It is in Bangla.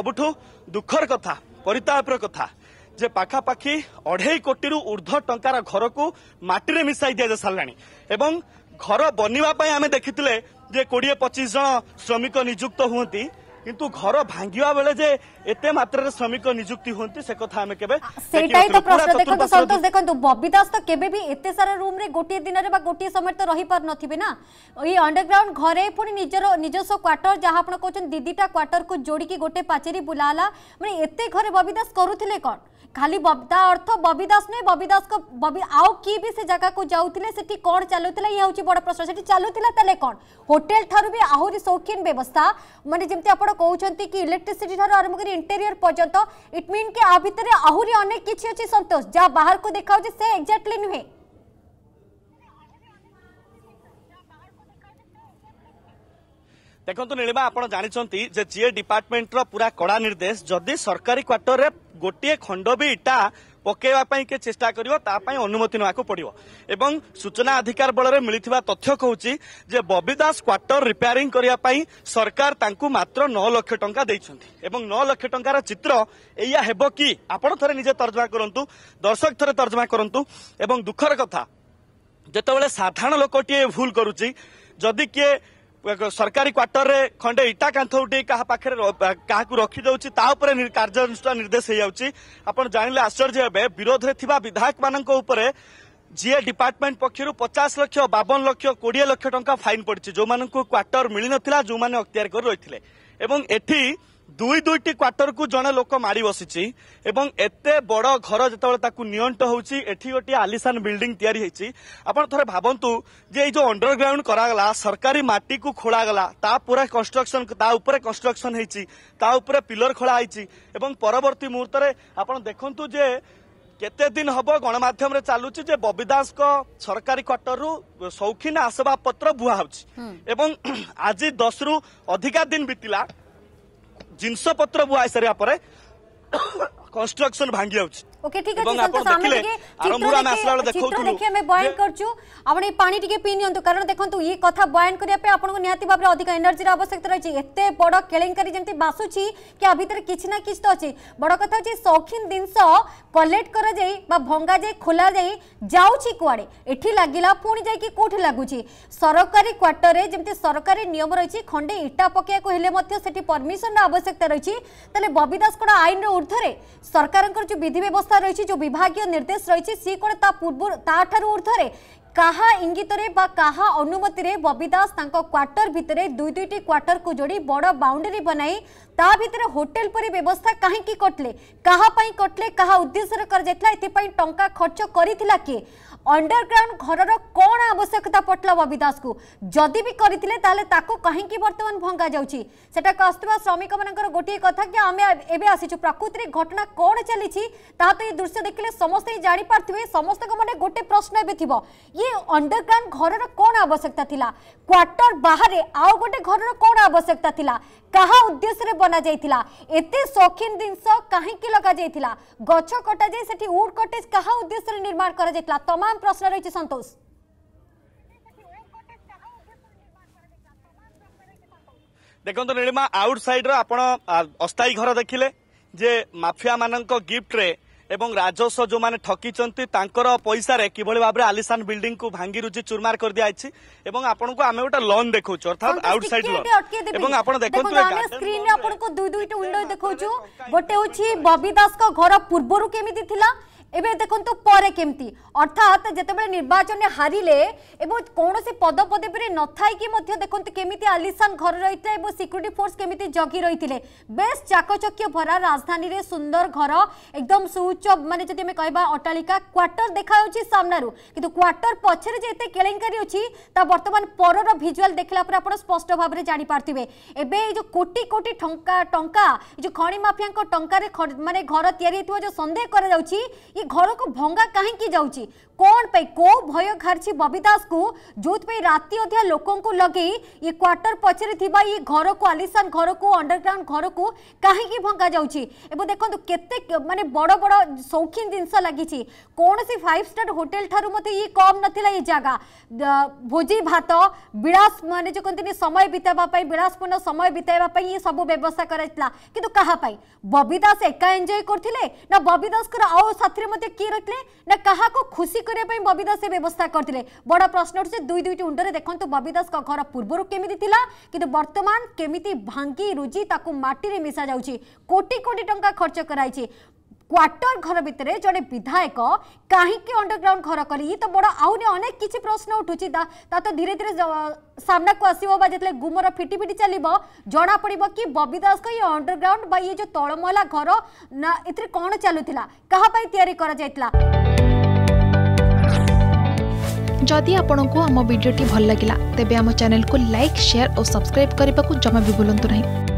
ସବୁଠୁ ଦୁଃଖର କଥା ପରିତାପର କଥା ଯେ ପାଖାପାଖି ଅଢ଼େଇ କୋଟିରୁ ଉର୍ଦ୍ଧ୍ୱ ଟଙ୍କାର ଘରକୁ ମାଟିରେ ମିଶାଇ ଦିଆଯାଇସାରିଲାଣି ଏବଂ ଘର ବନିବା ପାଇଁ ଆମେ ଦେଖିଥିଲେ ଯେ କୋଡ଼ିଏ ପଚିଶ ଜଣ ଶ୍ରମିକ ନିଯୁକ୍ତ ହୁଅନ୍ତି কিন্তু ঘর ভাঙ্গিবা বেলে যে এতে মাত্রার শ্রমিক নিযুক্তি হুঁতি সে কথা আমি কেবে সেটাই তো প্রশ্ন দেখন্তু সন্তোষ দেখন্তু ববি দাস তো কেবে বি এতে সারা রুম রে গটি দিন রে বা গটি সময় তো রহি পার নথিবে না এই আন্ডারগ্রাউন্ড ঘরে পুনি নিজর নিজস্ব কোয়ার্টার যাহা আপনা কোচন দিদিটা কোয়ার্টার কো যোড়ি কি গটে পাচেরি বুলালা মানে এতে ঘরে ববি দাস করুথিলে কোন खाली ता अर्थ बबी दास नुह बबी दास बबी आउ कि भी से जगह को जाऊे से कौन चलूला ये हूँ बड़ प्रश्न से चलूला तेल कौन होटेल ठार भी आहरी सौखीन व्यवस्था मानते जमी आप कहते कि इलेक्ट्रिसीटी ठार आरंभ कर इंटेरियर पर्यटन इट मीन कि आ भितर आहरी अनेक किसी अच्छी सतोष जहाँ बाहर को देखा से एक्जाक्टली नुहे ଦେଖନ୍ତୁ ନୀଳିମା ଆପଣ ଜାଣିଛନ୍ତି ଯେ ଯିଏ ଡିପାର୍ଟମେଣ୍ଟର ପୁରା କଡ଼ା ନିର୍ଦ୍ଦେଶ ଯଦି ସରକାରୀ କ୍ୱାର୍ଟରରେ ଗୋଟିଏ ଖଣ୍ଡ ବି ଇଟା ପକେଇବା ପାଇଁ କିଏ ଚେଷ୍ଟା କରିବ ତା ପାଇଁ ଅନୁମତି ନେବାକୁ ପଡ଼ିବ ଏବଂ ସୂଚନା ଅଧିକାର ବଳରେ ମିଳିଥିବା ତଥ୍ୟ କହୁଛି ଯେ ବବି ଦାସ କ୍ୱାର୍ଟର ରିପେୟାରିଂ କରିବା ପାଇଁ ସରକାର ତାଙ୍କୁ ମାତ୍ର ନଅ ଲକ୍ଷ ଟଙ୍କା ଦେଇଛନ୍ତି ଏବଂ ନଅ ଲକ୍ଷ ଟଙ୍କାର ଚିତ୍ର ଏଇଆ ହେବ କି ଆପଣ ଥରେ ନିଜେ ତର୍ଜମା କରନ୍ତୁ ଦର୍ଶକ ଥରେ ତର୍ଜମା କରନ୍ତୁ ଏବଂ ଦୁଃଖର କଥା ଯେତେବେଳେ ସାଧାରଣ ଲୋକଟିଏ ଭୁଲ କରୁଛି ଯଦି କିଏ ସରକାରୀ କ୍ୱାର୍ଟରରେ ଖଣ୍ଡେ ଇଟା କାନ୍ଥ ଉଠେଇ କାହା ପାଖରେ କାହାକୁ ରଖିଦେଉଛି ତା ଉପରେ କାର୍ଯ୍ୟାନୁଷ୍ଠାନ ନିର୍ଦ୍ଦେଶ ହେଇଯାଉଛି ଆପଣ ଜାଣିଲେ ଆଶ୍ଚର୍ଯ୍ୟ ହେବେ ବିରୋଧରେ ଥିବା ବିଧାୟକମାନଙ୍କ ଉପରେ ଯିଏ ଡିପାର୍ଟମେଣ୍ଟ ପକ୍ଷରୁ ପଚାଶ ଲକ୍ଷ ବାବନ ଲକ୍ଷ କୋଡ଼ିଏ ଲକ୍ଷ ଟଙ୍କା ଫାଇନ୍ ପଡ଼ିଛି ଯେଉଁମାନଙ୍କୁ କ୍ୱାର୍ଟର ମିଳିନଥିଲା ଯେଉଁମାନେ ଅକ୍ତିଆର କରି ରହିଥିଲେ ଏବଂ ଏଠି ଦୁଇ ଦୁଇଟି କ୍ୱାର୍ଟରକୁ ଜଣେ ଲୋକ ମାରି ବସିଛି ଏବଂ ଏତେ ବଡ଼ ଘର ଯେତେବେଳେ ତାକୁ ନିଅଣ୍ଟ ହେଉଛି ଏଠି ଗୋଟିଏ ଆଲିସାନ ବିଲ୍ଡିଂ ତିଆରି ହୋଇଛି ଆପଣ ଥରେ ଭାବନ୍ତୁ ଯେ ଏଇ ଯେଉଁ ଅଣ୍ଡରଗ୍ରାଉଣ୍ଡ କରାଗଲା ସରକାରୀ ମାଟିକୁ ଖୋଳାଗଲା ତା ପୁରା କନଷ୍ଟ୍ରକ୍ସନ ତା ଉପରେ କନଷ୍ଟ୍ରକ୍ସନ ହୋଇଛି ତା ଉପରେ ପିଲର ଖୋଳା ହୋଇଛି ଏବଂ ପରବର୍ତ୍ତୀ ମୁହୂର୍ତ୍ତରେ ଆପଣ ଦେଖନ୍ତୁ ଯେ କେତେ ଦିନ ହେବ ଗଣମାଧ୍ୟମରେ ଚାଲୁଛି ଯେ ବବି ଦାସଙ୍କ ସରକାରୀ କ୍ୱାର୍ଟରରୁ ସୌଖିନ ଆସବାବପତ୍ର ବୁହା ହେଉଛି ଏବଂ ଆଜି ଦଶରୁ ଅଧିକା ଦିନ ବିତିଲା ଜିନିଷପତ୍ର ବୁହା ହେଇସାରିବା ପରେ କନଷ୍ଟ୍ରକ୍ସନ୍ ଭାଙ୍ଗିଯାଉଛି ওকে ঠিক আছে সন্তোষ আমি টিকে চিত্র দেখে চিত্র দেখে আমি বয়ান করছু আপনি পানি টিকে পি নিয়ন্তু কারণ দেখন্তু এই কথা বয়ান করিয়া পে আপনাকে নিহাতি ভাবে অধিক এনার্জির আবশ্যকতা রয়েছে এতে বড় কেলেঙ্কারি যেমতি বাসুছি কি আ ভিতরে কিছু না কিছু তো আছে বড় কথা হচ্ছে শৌখিন জিনিস কলেক্ট করা যাই বা ভঙ্গা যাই খোলা যাই যাଉଛି কুয়াড়ে এটি লাগিলা পুনি যাইকি কোঠি লাগুছি সরকারি কোয়ার্টরে যেমতি সরকারি নিয়ম রয়েছে খন্ডে ইটা পকাইয়াকু হেলে মধ্যে সেটি পরমিশনর আবশ্যকতা রয়েছে তাহলে ববি দাস কোন আইনর ঊর্ধ্বরে সরকারঙ্কর যে বিধি ব্যবস্থা ব্যবস্থা রয়েছে যে বিভাগীয় নির্দেশ রয়েছে সি কোণ তা পূর্ব তাঠার ঊর্ধ্বরে কাহা ইঙ্গিতরে বা কাহা অনুমতিরে ববি দাস তাঙ্ক কোয়ার্টর ভিতরে দুই দুইটি কোয়ার্টরকু যোড়ি বড় বাউন্ডারি বনাই তা ভিতরে হোটেল পরি ব্যবস্থা কাহিকি কটলে কাহা পাই কটলে কাহা উদ্দেশ্যে করা যাইতলা এথিপাই টঙ্কা খরচ করিথিলা কে অন্ডরগ্রাউন্ড ঘরর কোন আবশ্যকতা পটলা ববি দাসকু যদি বি করিথিলে তাহলে তাকু কাহিকি বর্তমান ভঙ্গা যাউছি সেটা আসুবা শ্রমিক মানকর গোটিয়ে কথা কি আমি এবে আসিছু প্রকৃতির ঘটনা কোন চালিছি তাহা তো এই দৃশ্য দেখিলে সমস্ত জানি পারথিবে সমস্ত মনে গোটে প্রশ্ন এবে থিব ये अंडरग्राउंड घर कौन आवश्यकता थिला क्वार्टर बाहर आउ गोटे घर कौन आवश्यकता थिला कहा उद्देश्य रे बना जाइथिला एते शौखीन जिनस काहे कि लगा जाइथिला गछ कटा जाय सेठी वुड कटेज कहा उद्देश्य रे निर्माण करा जाइथिला तमाम प्रश्न रहिछि संतोष ଦେଖନ୍ତୁ ନୀଳିମା ଆଉଟ୍ ସାଇଡ୍ର ଆପଣ ଅସ୍ଥାୟୀ ଘର ଦେଖିଲେ ଯେ ମାଫିଆମାନଙ୍କ ଗିଫ୍ଟରେ এবং রাজস্ব ଯେଉଁମାନେ ଠକିଛନ୍ତି ତାଙ୍କର ପଇସାରେ କିଭଳି ଭାବରେ ଆଲିସାନ ବିଲ୍ଡିଂକୁ ଭାଙ୍ଗି ରୁଜି ଚୁରମାର କରିଦିଆଯାଇଛି ଏବଂ ଆପଣଙ୍କୁ ଆମେ ଗୋଟେ ଲୋନ୍ ଦେଖଉଛୁ ଅର୍ଥାତ୍ ଆଉଟସାଇଡ୍ ଲୋନ୍ ଏବଂ ଆପଣ ଦେଖନ୍ତୁ ସ୍କ୍ରିନରେ ଆପଣଙ୍କୁ ଦୁଇ ଦୁଇଟି ୱିଣ୍ଡୋ ଦେଖଉଛୁ ଗୋଟେ ହେଉଛି ବବି ଦାସଙ୍କ ଘର ପୂର୍ବରୁ କେମିତି ଥିଲା এবে দেখুন পরে কেমতি অর্থাৎ যেতবে নির্বাচন হারিলে এবং কৌশি পদপদবীরে নথাইকি দেখুন কেমিতি আলিসান ঘর রয়েছে এবং সিকুরিটি ফোর্স কেমিতি জগি রয়েছে বেশ চাকচক্য ভরা রাজধানীরে সুন্দর ঘর একদম সুউচ্চ মানে যদি আমি কহবা অট্টালিকা কোয়ার্টর দেখা যাচ্ছে সামনার কিন্তু কোয়ার্টর পছরে যে এত কেলেঙ্কারি অছি তা বর্তমান পরর ভিজুয়াল দেখলা পরে আপনার স্পষ্ট ভাবে জাঁপারে এবে এই যে কোটি কোটি টঙ্কা টঙ্কা এই যে খনি মাফিয়া টঙ্কার মানে ঘর তৈরি হয়ে সন্দেহ করা যাচ্ছে कि घर को भंगा कहीं जाऊँगी कौन पे को भय घारी बबी दास को जो राति अधा लोक लगे ये क्वार्टर पचर ये घर को आलिशान घर को अंडरग्राउंड घर को कहीं भंगा जाऊँ देखो तो के मानते बड़ बड़ शौखीन जिनस लगी कौन सी फाइव स्टार होटेल ठार मत ये कम नाला ये जगह भोजी भात विलास मान जो कहते समय बितावाई विलासपूर्ण समय बितावाई ये सब व्यवस्था कराई कि बबी दास एका एंजय करते ना बबी दास आउ साथी তে কি রাখলে না কহা কো খুশি করে বাই ববি দাসে ব্যবস্থা করতিলে বড় প্রশ্ন হছে দুই দুই টি উন্ডরে দেখো তো ববি দাস কা ঘর পূর্বর কেমিতি থিলা কিন্তু বর্তমান কেমিতি ভাঙি রুজি তাকু মাটি রে মিছা যাওচি কোটি কোটি টঙ্কা খরচ করাইছে କ୍ୱାର୍ଟର ଘର ଭିତରେ ଜଣେ ବିଧାୟକ କାହିଁକି ଅଣ୍ଡରଗ୍ରାଉଣ୍ଡ ଘର କରି ତ ବଡ଼ ଆହୁରି ଅନେକ କିଛି ପ୍ରଶ୍ନ ଉଠୁଛି ତା ତ ଧୀରେ ଧୀରେ ସାମ୍ନାକୁ ଆସିବ ବା ଯେତେବେଳେ ଗୁମର ଫିଟି ଫିଟି ଚାଲିବ ଜଣାପଡ଼ିବ କି ବବି ଦାସଙ୍କ ଇଏ ଅଣ୍ଡରଗ୍ରାଉଣ୍ଡ ବା ଇଏ ଯେଉଁ ତଳମହଲା ଘର ନା ଏଥିରେ କ'ଣ ଚାଲୁଥିଲା କାହା ପାଇଁ ତିଆରି କରାଯାଇଥିଲା जदि आपण को आम भिडी भल लगा तेब आम चेल्क लाइक सेयार और सब्सक्राइब करने को जमा भी बुलां नहीं